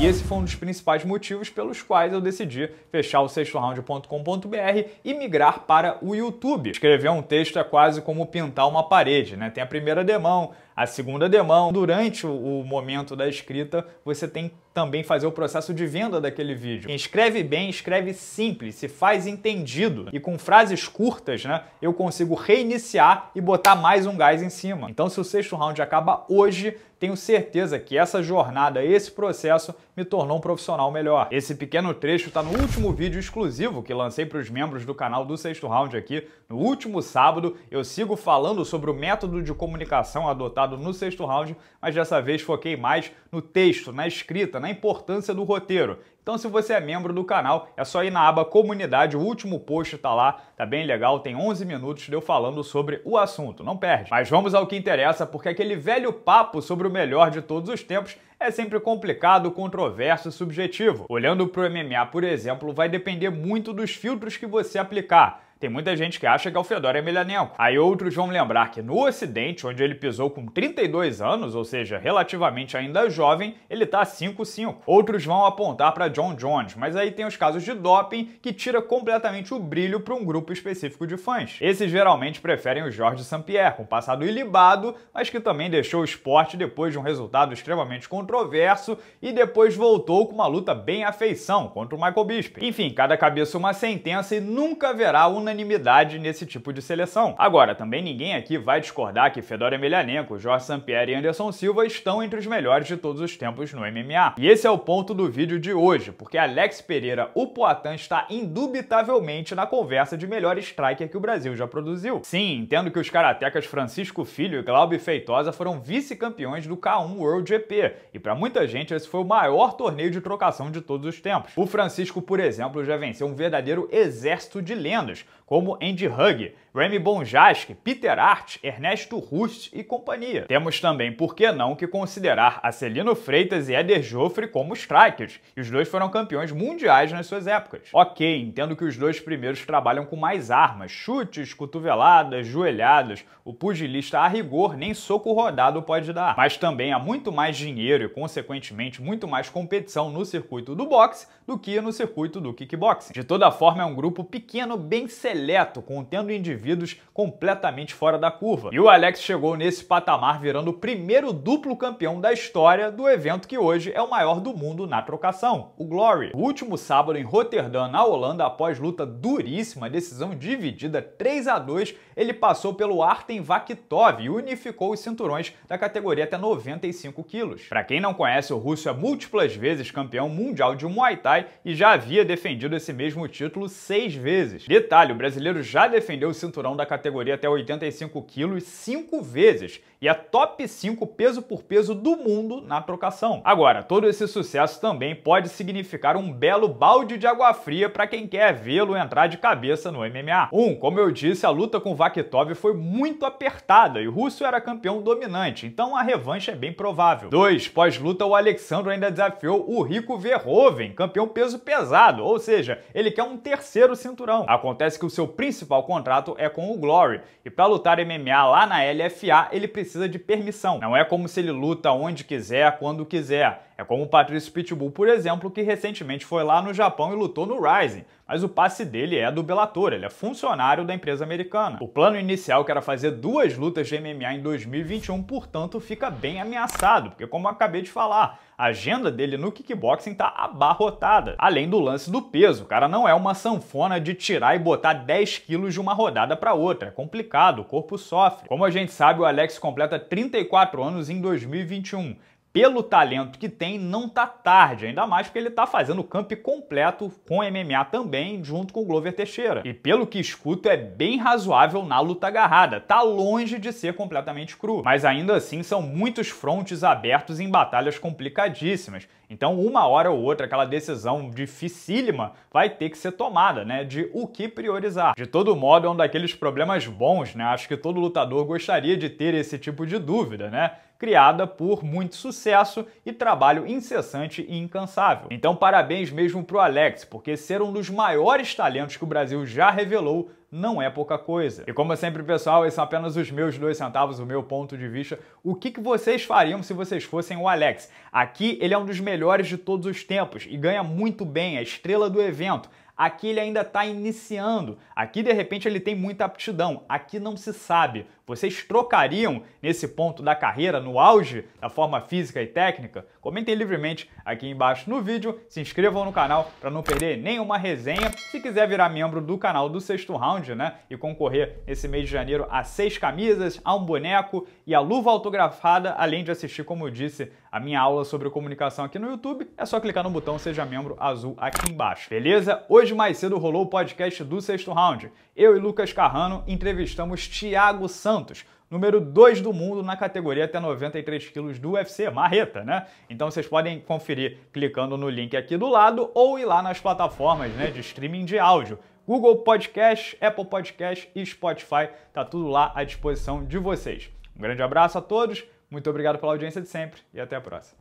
E esse foi um dos principais motivos pelos quais eu decidi fechar o sextoround.com.br e migrar para o YouTube. Escrever um texto é quase como pintar uma parede, né? Tem a primeira demão, a segunda demão, durante o momento da escrita, você tem que também fazer o processo de venda daquele vídeo. Quem escreve bem, escreve simples, se faz entendido. E com frases curtas, né, eu consigo reiniciar e botar mais um gás em cima. Então, se o sexto round acaba hoje, tenho certeza que essa jornada, esse processo, me tornou um profissional melhor. Esse pequeno trecho está no último vídeo exclusivo que lancei para os membros do canal do Sexto Round aqui. No último sábado, eu sigo falando sobre o método de comunicação adotado no sexto round, mas dessa vez foquei mais no texto, na escrita, na importância do roteiro. Então, se você é membro do canal, é só ir na aba Comunidade, o último post tá lá, tá bem legal, tem 11 minutos de eu falando sobre o assunto, não perde. Mas vamos ao que interessa, porque aquele velho papo sobre o melhor de todos os tempos é sempre complicado, controverso e subjetivo. Olhando para o MMA, por exemplo, vai depender muito dos filtros que você aplicar. Tem muita gente que acha que Alfedor é, é milanenco. Aí outros vão lembrar que no Ocidente, onde ele pisou com 32 anos, ou seja, relativamente ainda jovem, ele tá 5/5. Outros vão apontar para John Jones, mas aí tem os casos de doping que tira completamente o brilho para um grupo específico de fãs. Esses geralmente preferem o Jorge Sampier, com um passado ilibado, mas que também deixou o esporte depois de um resultado extremamente controverso e depois voltou com uma luta bem à feição contra o Michael Bisping. Enfim, cada cabeça uma sentença e nunca haverá um unanimidade nesse tipo de seleção. Agora, também ninguém aqui vai discordar que Fedor Emelianenko, Jorge Sampieri e Anderson Silva estão entre os melhores de todos os tempos no MMA. E esse é o ponto do vídeo de hoje, porque Alex Pereira, o Poatan, está indubitavelmente na conversa de melhor striker que o Brasil já produziu. Sim, entendo que os karatecas Francisco Filho e Glaube Feitosa foram vice-campeões do K1 World GP, e para muita gente esse foi o maior torneio de trocação de todos os tempos. O Francisco, por exemplo, já venceu um verdadeiro exército de lendas, como Andy Hug, Remy Bonjasque, Peter Hart, Ernesto Rust e companhia. Temos também, por que não, que considerar Acelino Freitas e Eder Joffre como strikers, e os dois foram campeões mundiais nas suas épocas. Ok, entendo que os dois primeiros trabalham com mais armas, chutes, cotoveladas, joelhadas, o pugilista a rigor nem soco rodado pode dar, mas também há muito mais dinheiro e, consequentemente, muito mais competição no circuito do boxe do que no circuito do kickboxing. De toda forma, é um grupo pequeno, bem seleto seleto, contendo indivíduos completamente fora da curva. E o Alex chegou nesse patamar virando o primeiro duplo campeão da história do evento que hoje é o maior do mundo na trocação, o Glory. O último sábado em Rotterdam, na Holanda, após luta duríssima, decisão dividida 3 a 2, ele passou pelo Artem Vakitov e unificou os cinturões da categoria até 95 quilos. Para quem não conhece, o russo é múltiplas vezes campeão mundial de Muay Thai e já havia defendido esse mesmo título seis vezes. Detalhe, o brasileiro já defendeu o cinturão da categoria até 85 quilos cinco vezes e é top 5 peso por peso do mundo na trocação. Agora, todo esse sucesso também pode significar um belo balde de água fria para quem quer vê-lo entrar de cabeça no MMA. Um, como eu disse, a luta com Vakitov foi muito apertada e o Russo era campeão dominante, então a revanche é bem provável. Dois, pós-luta o Alexandre ainda desafiou o Rico Verhoeven, campeão peso pesado, ou seja, ele quer um terceiro cinturão. Acontece que o seu principal contrato é com o Glory, e para lutar MMA lá na LFA ele precisa de permissão. Não é como se ele luta onde quiser, quando quiser. É como o Patrício Pitbull, por exemplo, que recentemente foi lá no Japão e lutou no Rising, mas o passe dele é do Bellator, ele é funcionário da empresa americana. O plano inicial, que era fazer duas lutas de MMA em 2021, portanto, fica bem ameaçado, porque como acabei de falar, a agenda dele no kickboxing tá abarrotada. Além do lance do peso, o cara não é uma sanfona de tirar e botar 10 quilos de uma rodada para outra, é complicado, o corpo sofre. Como a gente sabe, o Alex completa 34 anos em 2021, pelo talento que tem, não tá tarde, ainda mais porque ele tá fazendo o camp completo com MMA também, junto com o Glover Teixeira. E pelo que escuto, é bem razoável na luta agarrada, tá longe de ser completamente cru, mas ainda assim são muitos frontes abertos em batalhas complicadíssimas. Então, uma hora ou outra, aquela decisão dificílima vai ter que ser tomada, né, de o que priorizar. De todo modo, é um daqueles problemas bons, né, acho que todo lutador gostaria de ter esse tipo de dúvida, né, criada por muito sucesso sucesso e trabalho incessante e incansável. Então, parabéns mesmo pro Alex, porque ser um dos maiores talentos que o Brasil já revelou não é pouca coisa. E como sempre, pessoal, esses são apenas os meus dois centavos, o meu ponto de vista. O que, que vocês fariam se vocês fossem o Alex? Aqui ele é um dos melhores de todos os tempos e ganha muito bem, é estrela do evento Aqui ele ainda está iniciando, aqui de repente ele tem muita aptidão, aqui não se sabe. Vocês trocariam nesse ponto da carreira, no auge da forma física e técnica? Comentem livremente aqui embaixo no vídeo, se inscrevam no canal para não perder nenhuma resenha. Se quiser virar membro do canal do Sexto Round, né, e concorrer nesse mês de janeiro a seis camisas, a um boneco e a luva autografada, além de assistir, como eu disse, a minha aula sobre comunicação aqui no YouTube, é só clicar no botão Seja Membro azul aqui embaixo, beleza? Hoje Hoje mais cedo rolou o podcast do sexto round. Eu e Lucas Carrano entrevistamos Thiago Santos, número 2 do mundo na categoria até 93 quilos do UFC, marreta, né? Então vocês podem conferir clicando no link aqui do lado ou ir lá nas plataformas né, de streaming de áudio. Google Podcast, Apple Podcast e Spotify, tá tudo lá à disposição de vocês. Um grande abraço a todos, muito obrigado pela audiência de sempre e até a próxima.